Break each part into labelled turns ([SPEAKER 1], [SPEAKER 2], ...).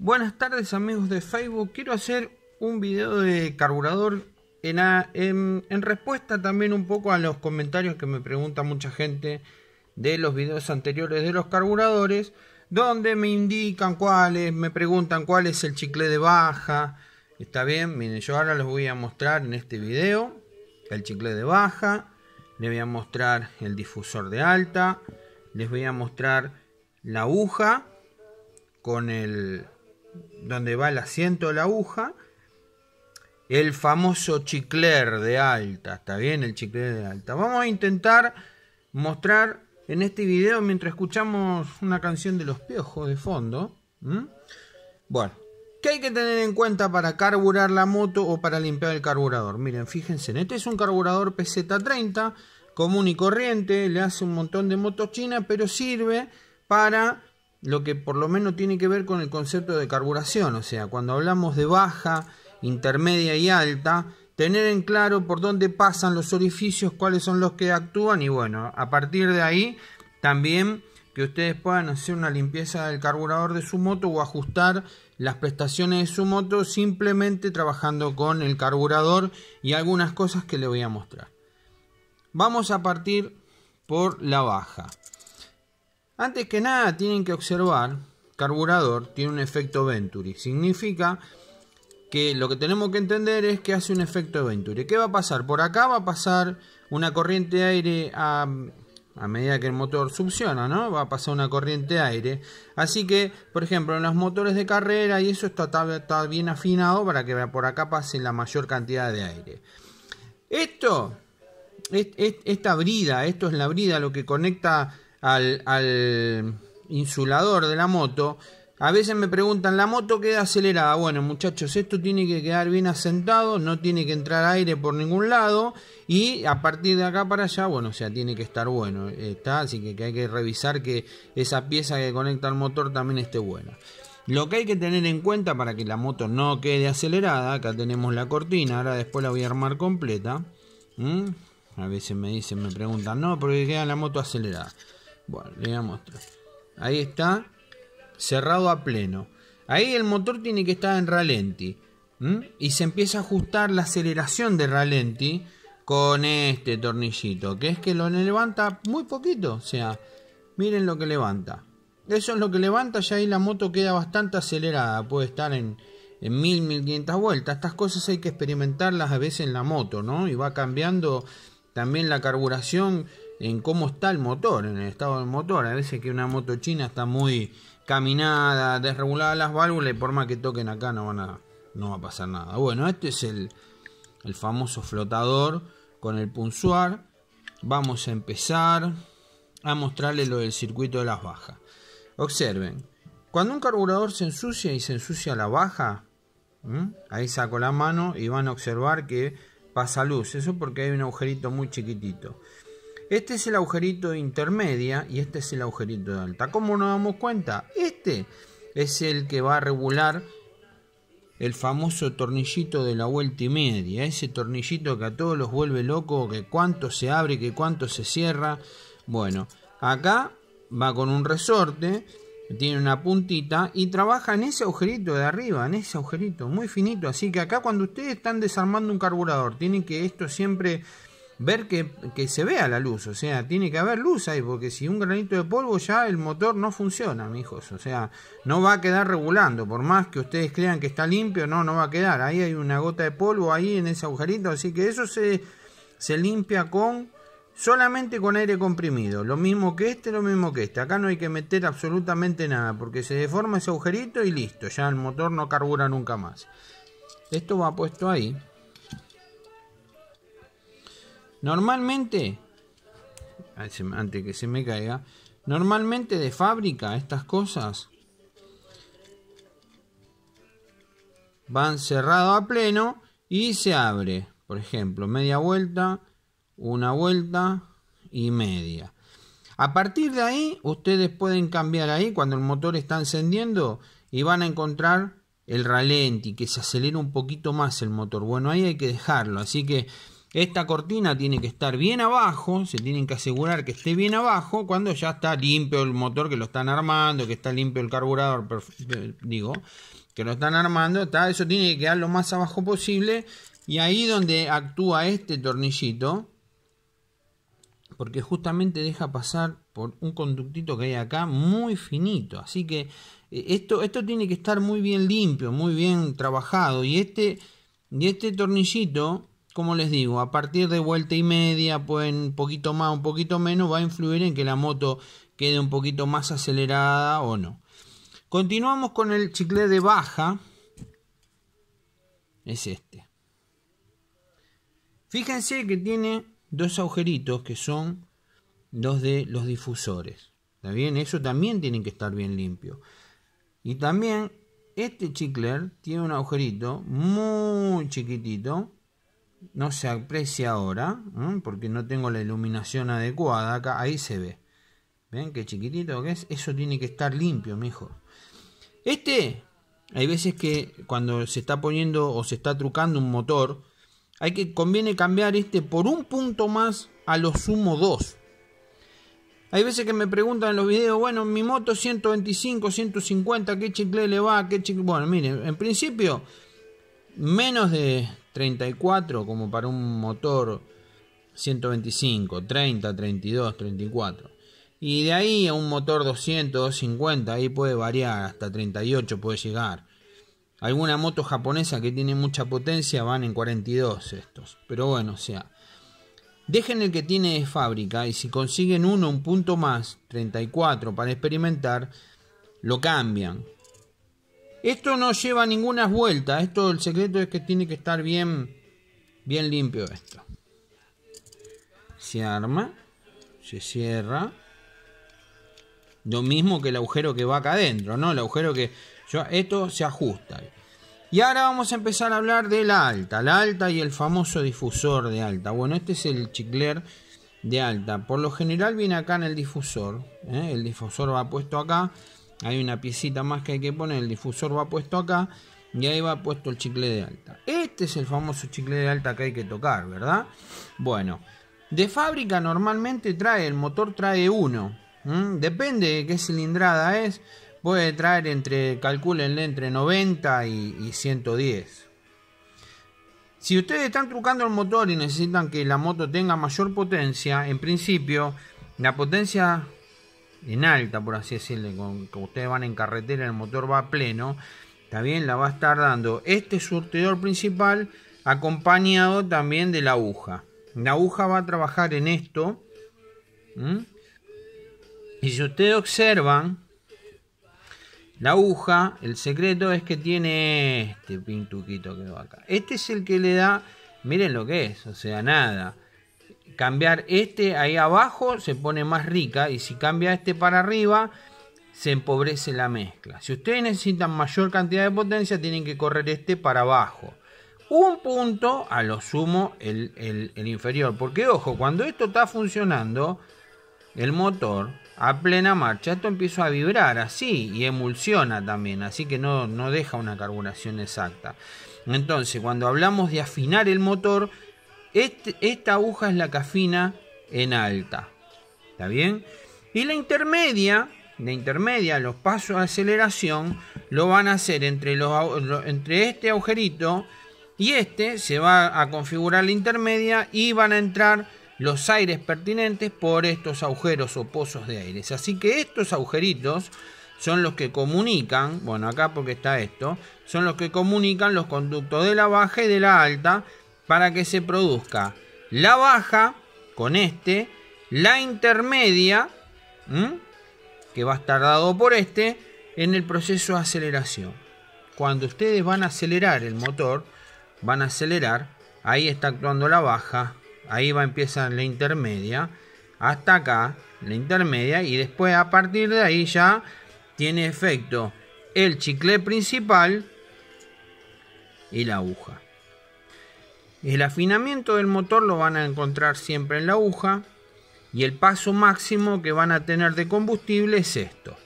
[SPEAKER 1] Buenas tardes amigos de Facebook, quiero hacer un video de carburador en, respuesta también un poco a los comentarios que me pregunta mucha gente de los videos anteriores de los carburadores, donde me indican cuáles, me preguntan cuál es el chicle de baja, está bien, miren yo ahora les voy a mostrar en este video el chicle de baja, les voy a mostrar el difusor de alta, les voy a mostrar la aguja con el donde va el asiento de la aguja, el famoso chicler de alta, está bien el chicler de alta. Vamos a intentar mostrar en este video mientras escuchamos una canción de los piojos de fondo. Bueno, ¿qué hay que tener en cuenta para carburar la moto o para limpiar el carburador? Miren, fíjense, este es un carburador PZ30 común y corriente, le hace un montón de motos chinas, pero sirve para lo que por lo menos tiene que ver con el concepto de carburación, o sea, cuando hablamos de baja, intermedia y alta, tener en claro por dónde pasan los orificios, cuáles son los que actúan y bueno, a partir de ahí también que ustedes puedan hacer una limpieza del carburador de su moto o ajustar las prestaciones de su moto simplemente trabajando con el carburador y algunas cosas que le voy a mostrar. Vamos a partir por la baja. Antes que nada tienen que observar, carburador tiene un efecto Venturi. Significa que lo que tenemos que entender es que hace un efecto Venturi. ¿Qué va a pasar? Por acá va a pasar una corriente de aire a, medida que el motor succiona, ¿no? Va a pasar una corriente de aire. Así que, por ejemplo, en los motores de carrera y eso está, bien afinado para que por acá pase la mayor cantidad de aire. Esto, esta brida, esto es la brida lo que conecta al, insulador de la moto, a veces me preguntan, ¿la moto queda acelerada? Bueno, muchachos, esto tiene que quedar bien asentado, no tiene que entrar aire por ningún lado y a partir de acá para allá, bueno, o sea, tiene que estar bueno, está, así que, hay que revisar que esa pieza que conecta al motor también esté buena. Lo que hay que tener en cuenta para que la moto no quede acelerada, acá tenemos la cortina, ahora después la voy a armar completa. A veces me dicen, me preguntan, no, porque queda la moto acelerada. Bueno, le voy a mostrar. Ahí está. Cerrado a pleno. Ahí el motor tiene que estar en ralenti. Y se empieza a ajustar la aceleración de ralenti con este tornillito, que es que lo levanta muy poquito, o sea, miren lo que levanta. Eso es lo que levanta, ya ahí la moto queda bastante acelerada, puede estar en, en 1000, 1500 vueltas. Estas cosas hay que experimentarlas a veces en la moto, ¿no? Y va cambiando también la carburación en cómo está el motor, en el estado del motor. A veces que una moto china está muy caminada, desregulada las válvulas y por más que toquen acá no no va a pasar nada. Bueno, este es el, famoso flotador con el punzuar. Vamos a empezar a mostrarle lo del circuito de las bajas. Observen, cuando un carburador se ensucia y se ensucia la baja, ahí saco la mano y van a observar que pasa luz. Eso porque hay un agujerito muy chiquitito. Este es el agujerito de intermedia y este es el agujerito de alta. ¿Cómo nos damos cuenta? Este es el que va a regular el famoso tornillito de la vuelta y media. Ese tornillito que a todos los vuelve loco, que cuánto se abre, que cuánto se cierra. Bueno, acá va con un resorte, tiene una puntita y trabaja en ese agujerito de arriba, en ese agujerito muy finito. Así que acá cuando ustedes están desarmando un carburador, tienen que esto siempre ver que, se vea la luz, o sea, tiene que haber luz ahí, porque si un granito de polvo ya el motor no funciona, mijos, o sea, no va a quedar regulando, por más que ustedes crean que está limpio, no, no va a quedar, ahí hay una gota de polvo ahí en ese agujerito, así que eso se, se limpia con solamente con aire comprimido, lo mismo que este, lo mismo que este, acá no hay que meter absolutamente nada, porque se deforma ese agujerito y listo, ya el motor no carbura nunca más. Esto va puesto ahí. Normalmente, antes que se me caiga, normalmente de fábrica estas cosas van cerrado a pleno y se abre, por ejemplo, media vuelta, una vuelta y media. A partir de ahí, ustedes pueden cambiar ahí cuando el motor está encendiendo y van a encontrar el ralenti, que se acelera un poquito más el motor. Bueno, ahí hay que dejarlo, así que esta cortina tiene que estar bien abajo, se tienen que asegurar que esté bien abajo cuando ya está limpio el motor que lo están armando, que está limpio el carburador, eh, digo, que lo están armando, está, eso tiene que quedar lo más abajo posible y ahí donde actúa este tornillito, porque justamente deja pasar por un conductito que hay acá muy finito, así que eh, esto, esto tiene que estar muy bien limpio, muy bien trabajado y este, y este tornillito como les digo, a partir de vuelta y media, pues un poquito más, un poquito menos, va a influir en que la moto quede un poquito más acelerada o no. Continuamos con el chicle de baja. Es este. Fíjense que tiene dos agujeritos que son dos de los difusores. ¿Está bien? Eso también tienen que estar bien limpio. Y también este chicle tiene un agujerito muy chiquitito no se aprecia ahora, porque no tengo la iluminación adecuada acá, ahí se ve. ¿Ven qué chiquitito que es? Eso tiene que estar limpio, mijo. Este, hay veces que cuando se está poniendo o se está trucando un motor, hay que conviene cambiar este por un punto más a lo sumo 2. Hay veces que me preguntan en los videos, bueno, mi moto 125, 150, ¿qué chicle le va? ¿Qué chicle? Bueno, miren, en principio, menos de 34 como para un motor 125, 30, 32, 34. Y de ahí a un motor 250, ahí puede variar, hasta 38 puede llegar. Alguna moto japonesa que tiene mucha potencia van en 42 estos. Pero bueno, o sea, dejen el que tiene de fábrica y si consiguen uno, un punto más, 34 para experimentar, lo cambian. Esto no lleva ninguna vuelta. Esto el secreto es que tiene que estar bien, bien limpio esto. Se arma, se cierra. Lo mismo que el agujero que va acá adentro, ¿no? El agujero que... esto se ajusta. Y ahora vamos a empezar a hablar de la alta. La alta y el famoso difusor de alta. Bueno, este es el chicler de alta. Por lo general viene acá en el difusor. ¿eh? El difusor va puesto acá. Hay una piecita más que hay que poner. El difusor va puesto acá. Y ahí va puesto el chicle de alta. Este es el famoso chicle de alta que hay que tocar, ¿verdad? Bueno, de fábrica normalmente trae, el motor trae uno. Depende de qué cilindrada es. Puede traer entre, calculenle, entre 90 y, y 110. Si ustedes están trucando el motor y necesitan que la moto tenga mayor potencia, en principio la potencia en alta, por así decirlo, como ustedes van en carretera, el motor va a pleno, también la va a estar dando este surtidor principal acompañado también de la aguja. La aguja va a trabajar en esto. Y si ustedes observan, la aguja, el secreto es que tiene este pintuquito que va acá. Este es el que le da, miren lo que es, o sea, nada cambiar este ahí abajo se pone más rica y si cambia este para arriba se empobrece la mezcla. Si ustedes necesitan mayor cantidad de potencia tienen que correr este para abajo. Un punto a lo sumo el, inferior. Porque ojo, cuando esto está funcionando, el motor a plena marcha, esto empieza a vibrar así y emulsiona también, así que no, no deja una carburación exacta. Entonces, cuando hablamos de afinar el motor, este, esta aguja es la cafina en alta. ¿Está bien? Y la intermedia, la intermedia, los pasos de aceleración, lo van a hacer entre, entre este agujerito y este. Se va a configurar la intermedia y van a entrar los aires pertinentes por estos agujeros o pozos de aires. Así que estos agujeritos son los que comunican, bueno acá porque está esto, son los que comunican los conductos de la baja y de la alta para que se produzca la baja con este, la intermedia, que va a estar dado por este, en el proceso de aceleración. Cuando ustedes van a acelerar el motor, van a acelerar, ahí está actuando la baja, ahí va a empezar la intermedia, hasta acá la intermedia y después a partir de ahí ya tiene efecto el chicle principal y la aguja. El afinamiento del motor lo van a encontrar siempre en la aguja y el paso máximo que van a tener de combustible es esto,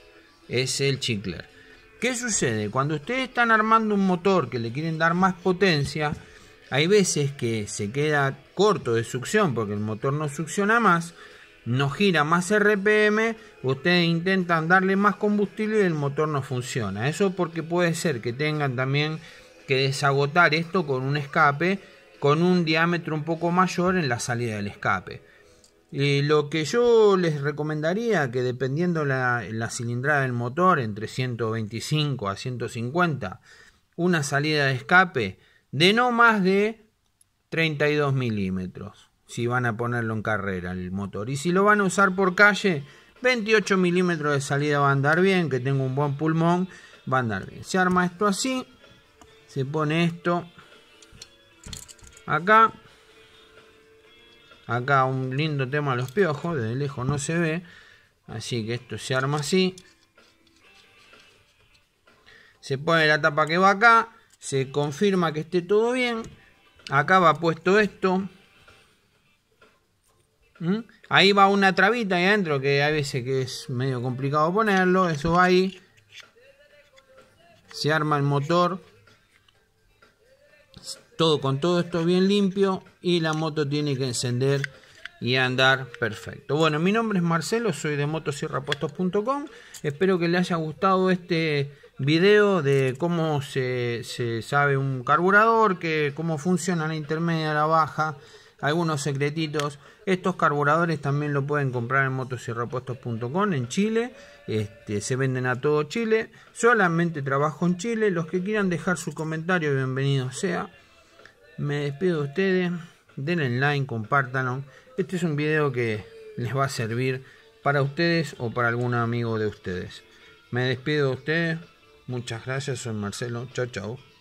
[SPEAKER 1] es el chicler. ¿Qué sucede? Cuando ustedes están armando un motor que le quieren dar más potencia, hay veces que se queda corto de succión porque el motor no succiona más, no gira más RPM, ustedes intentan darle más combustible y el motor no funciona. Eso porque puede ser que tengan también que desagotar esto con un escape con un diámetro un poco mayor en la salida del escape. Y eh, lo que yo les recomendaría que dependiendo la, la cilindrada del motor, entre 125 a 150, una salida de escape de no más de 32 milímetros, si van a ponerlo en carrera el motor. Y si lo van a usar por calle, 28 milímetros de salida va a andar bien, que tengo un buen pulmón, va a andar bien. Se arma esto así, se pone esto Acá. Acá un lindo tema los piojos. Desde lejos no se ve. Así que esto se arma así. Se pone la tapa que va acá. Se confirma que esté todo bien. Acá va puesto esto. ¿Mm? Ahí va una trabita ahí adentro que hay veces que es medio complicado ponerlo. Eso va ahí. Se arma el motor todo con todo esto bien limpio y la moto tiene que encender y andar perfecto. Bueno, mi nombre es Marcelo, soy de motosierrapostos.com. Espero que les haya gustado este video de cómo se, sabe un carburador, que, cómo funciona la intermedia, la baja, algunos secretitos. Estos carburadores también lo pueden comprar en motosierrapostos.com en Chile. Este, se venden a todo Chile. Solamente trabajo en Chile. Los que quieran dejar su comentario, bienvenido sea. Me despido de ustedes. Denle like, compártanlo. Este es un video que les va a servir para ustedes o para algún amigo de ustedes. Me despido de ustedes. Muchas gracias, soy Marcelo. Chao, chao.